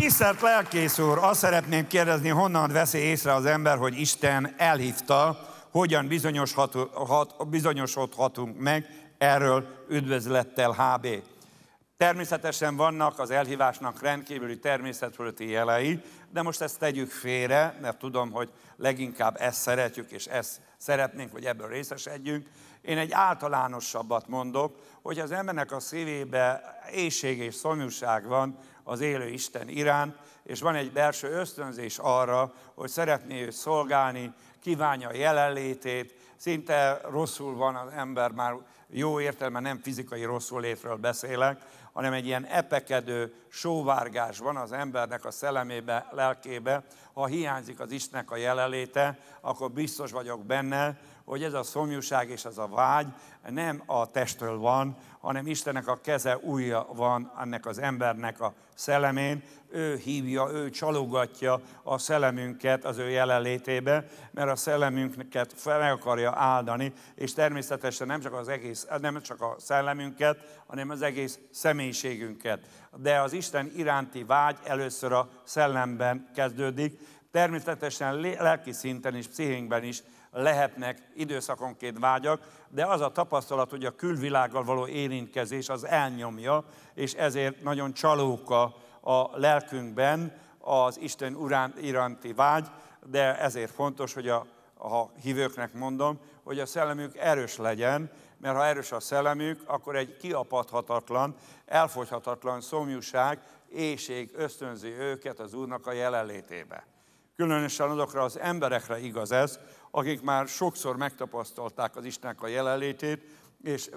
Tisztelt lelkész úr, azt szeretném kérdezni, honnan veszi észre az ember, hogy Isten elhívta, hogyan bizonyosodhatunk meg, erről üdvözlettel HB. Természetesen vannak az elhívásnak rendkívüli természetfölötti jelei, de most ezt tegyük félre, mert tudom, hogy leginkább ezt szeretjük, és ezt szeretnénk, hogy ebből részesedjünk. Én egy általánosabbat mondok, hogy az embernek a szívébe éjség és szomjúság van az élő Isten iránt, és van egy belső ösztönzés arra, hogy szeretné őt szolgálni, kívánja a jelenlétét, szinte rosszul van az ember, már jó értelme nem fizikai rosszul létről beszélek, hanem egy ilyen epekedő sóvárgás van az embernek a szellemébe, lelkébe. Ha hiányzik az Istennek a jelenléte, akkor biztos vagyok benne, hogy ez a szomjúság és az a vágy nem a testről van, hanem Istennek a keze újja van ennek az embernek a szellemén. Ő hívja, ő csalogatja a szellemünket az ő jelenlétébe, mert a szellemünket fel akarja áldani, és természetesen nem csak, az egész, nem csak a szellemünket, hanem az egész személyiségünket. De az Isten iránti vágy először a szellemben kezdődik, Természetesen lelki szinten és pszichénkben is lehetnek időszakonként vágyak, de az a tapasztalat, hogy a külvilággal való érintkezés az elnyomja, és ezért nagyon csalóka a lelkünkben az Isten urán iránti vágy, de ezért fontos, hogy a, a hívőknek mondom, hogy a szellemük erős legyen, mert ha erős a szellemük, akkor egy kiapadhatatlan, elfogyhatatlan szomjúság, éjség ösztönzi őket az Úrnak a jelenlétébe. Különösen azokra az emberekre igaz ez, akik már sokszor megtapasztalták az Istennek a jelenlétét, és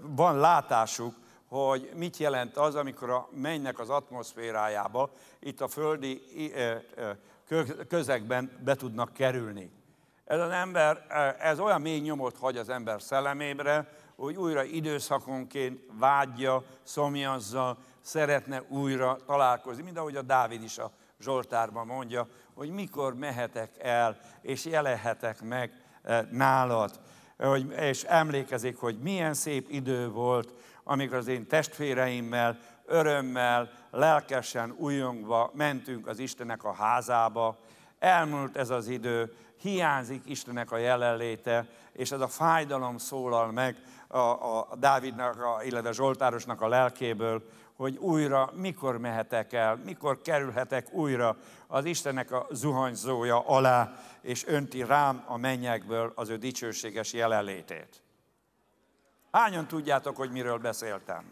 van látásuk, hogy mit jelent az, amikor a mennek az atmoszférájába, itt a földi közegben be tudnak kerülni. Ez az ember, ez olyan mély nyomot hagy az ember szellemére, hogy újra időszakonként vágyja, szomjazza, szeretne újra találkozni, mint ahogy a Dávid is a Zsoltárban mondja, hogy mikor mehetek el, és jelehetek meg e, nálad. Hogy, és emlékezik, hogy milyen szép idő volt, amikor az én testvéreimmel, örömmel, lelkesen, újongva mentünk az Istenek a házába. Elmúlt ez az idő, hiányzik Istenek a jelenléte, és ez a fájdalom szólal meg a, a Dávidnak, a, illetve Zsoltárosnak a lelkéből, hogy újra mikor mehetek el, mikor kerülhetek újra az Istennek a zuhanyzója alá, és önti rám a mennyekből az ő dicsőséges jelenlétét. Hányan tudjátok, hogy miről beszéltem?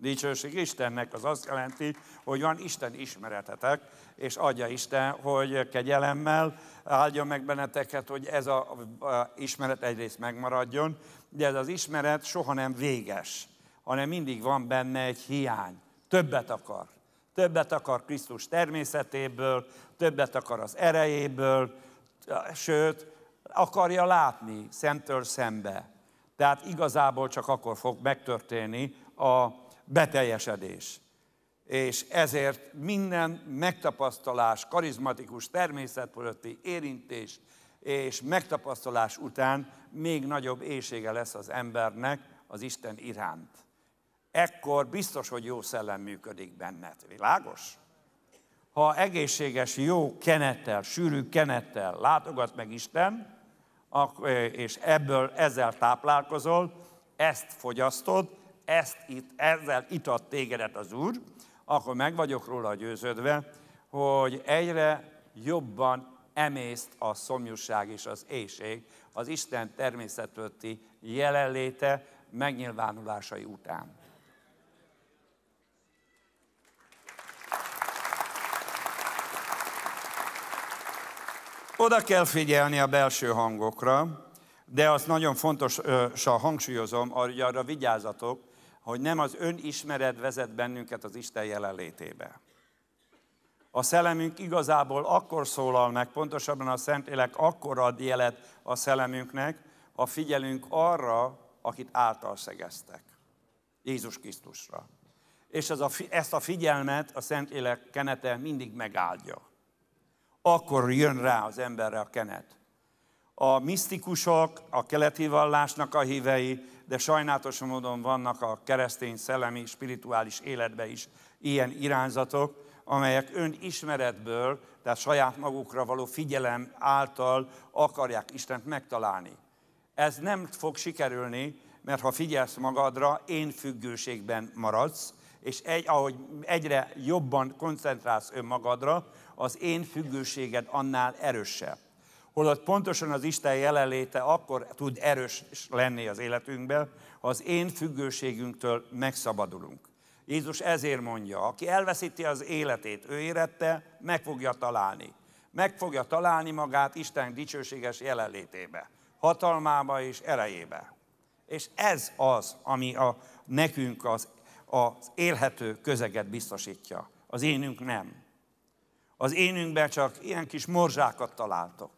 Dicsőség Istennek az azt jelenti, hogy van Isten ismeretetek, és adja Isten, hogy kegyelemmel áldja meg benneteket, hogy ez az ismeret egyrészt megmaradjon, de ez az ismeret soha nem véges hanem mindig van benne egy hiány. Többet akar. Többet akar Krisztus természetéből, többet akar az erejéből, sőt, akarja látni szemtől szembe. Tehát igazából csak akkor fog megtörténni a beteljesedés. És ezért minden megtapasztalás, karizmatikus természet érintés és megtapasztalás után még nagyobb éjsége lesz az embernek az Isten iránt ekkor biztos, hogy jó szellem működik benned. Világos? Ha egészséges, jó kenettel, sűrű kenettel látogat meg Isten, és ebből ezzel táplálkozol, ezt fogyasztod, ezt itt, ezzel itat tégedet az Úr, akkor meg vagyok róla győződve, hogy egyre jobban emészt a szomjúság és az éjség, az Isten természetötti jelenléte megnyilvánulásai után. Oda kell figyelni a belső hangokra, de azt nagyon fontos a hangsúlyozom, hogy arra vigyázatok, hogy nem az önismeret vezet bennünket az Isten jelenlétébe. A szellemünk igazából akkor szólal meg, pontosabban a Szentlélek akkor ad jelet a szellemünknek, ha figyelünk arra, akit által szegeztek. Jézus Krisztusra. És ez a, ezt a figyelmet a Szentlélek kenete mindig megáldja akkor jön rá az emberre a kenet. A misztikusok, a keleti vallásnak a hívei, de sajnálatos módon vannak a keresztény szellemi, spirituális életbe is ilyen irányzatok, amelyek ismeretből, tehát saját magukra való figyelem által akarják Istent megtalálni. Ez nem fog sikerülni, mert ha figyelsz magadra, én függőségben maradsz, és egy, ahogy egyre jobban koncentrálsz önmagadra, az én függőséged annál erősebb. Holott pontosan az Isten jelenléte akkor tud erős lenni az életünkben, ha az én függőségünktől megszabadulunk. Jézus ezért mondja, aki elveszíti az életét, ő érette, meg fogja találni. Meg fogja találni magát Isten dicsőséges jelenlétébe, hatalmába és erejébe. És ez az, ami a, nekünk az az élhető közeget biztosítja. Az énünk nem. Az énünkben csak ilyen kis morzsákat találtok.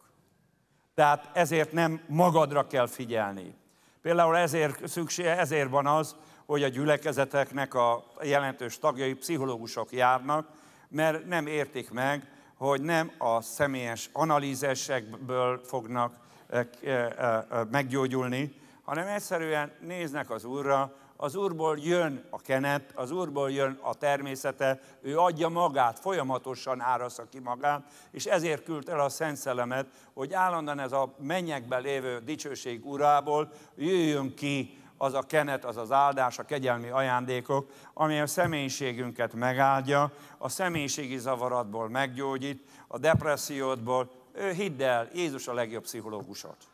Tehát ezért nem magadra kell figyelni. Például ezért, szüksége, ezért van az, hogy a gyülekezeteknek a jelentős tagjai pszichológusok járnak, mert nem értik meg, hogy nem a személyes analízesekből fognak eh, eh, eh, meggyógyulni, hanem egyszerűen néznek az Úrra, az Úrból jön a kenet, az Úrból jön a természete, ő adja magát, folyamatosan árasza ki magát, és ezért küldt el a Szent Szelemet, hogy állandóan ez a mennyekben lévő dicsőség urából jöjjön ki az a kenet, az az áldás, a kegyelmi ajándékok, ami a személyiségünket megáldja, a személyiségi zavaratból meggyógyít, a depressziódból. Hidd el, Jézus a legjobb pszichológusod.